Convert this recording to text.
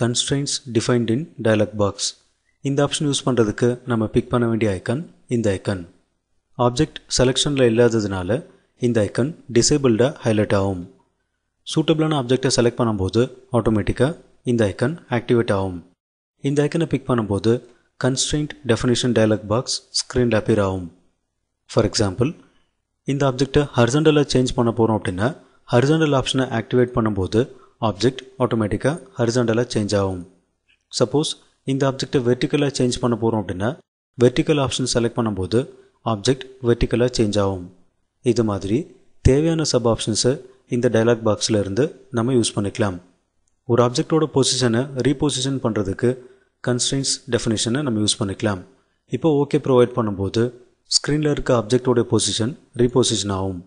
constrains defined in dialog box இந்த option use பண்ணுறதுக்கு நம்ம பிக் பண்ண வேண்டிய ஐக்கன் இந்த ஐக்கன் ஆப்ஜெக்ட் செலெக்ஷனில் இல்லாததுனால இந்த ஐக்கன் டிசேபிள்டாக ஹைலைட் ஆகும் சூட்டபிளான ஆப்ஜெக்டை செலக்ட் பண்ணும்போது ஆட்டோமேட்டிக்காக இந்த ஐக்கன் ஆக்டிவேட் ஆகும் இந்த ஐக்கனை பிக் பண்ணும்போது கன்ஸ்ட்ரெயின்ட் டெஃபினேஷன் டயலாக் பாக்ஸ் ஸ்க்ரீனில் அப்பியர் ஆகும் ஃபார் எக்ஸாம்பிள் இந்த ஆப்ஜெக்டை ஹரிசண்டலாக சேஞ்ச் பண்ண போகிறோம் அப்படின்னா ஹரிசண்டல் ஆப்ஷனை ஆக்டிவேட் பண்ணும்போது ஆப்ஜெக்ட் ஆட்டோமேட்டிக்காக ஹரிசாண்டலாக சேஞ்ச் ஆகும் சப்போஸ் இந்த ஆப்ஜெக்டை வெர்டிக்கலாக சேஞ்ச் பண்ண போகிறோம் அப்படின்னா வெர்டிக்கல் ஆப்ஷன் செலக்ட் பண்ணும்போது ஆப்ஜெக்ட் வெர்டிக்கலாக சேஞ்ச் ஆகும் இது மாதிரி தேவையான சப் ஆப்ஷன்ஸை இந்த டைலாக் பாக்ஸில் இருந்து நம்ம யூஸ் பண்ணிக்கலாம் ஒரு ஆப்ஜெக்டோட பொசிஷனை ரீபொசிஷன் பண்ணுறதுக்கு கன்ஸ்டன்ஸ் டெஃபினேஷனை நம்ம யூஸ் பண்ணிக்கலாம் இப்போ ஓகே ப்ரொவைட் பண்ணும்போது ஸ்க்ரீனில் இருக்க ஆப்ஜெக்டோடைய பொசிஷன் ரீபொசிஷன் ஆகும்